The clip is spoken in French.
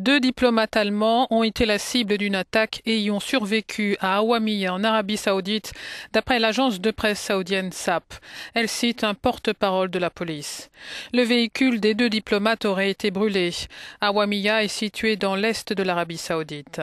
Deux diplomates allemands ont été la cible d'une attaque et y ont survécu à Awamiya en Arabie saoudite, d'après l'agence de presse saoudienne SAP. Elle cite un porte-parole de la police. Le véhicule des deux diplomates aurait été brûlé. Awamiya est situé dans l'est de l'Arabie saoudite.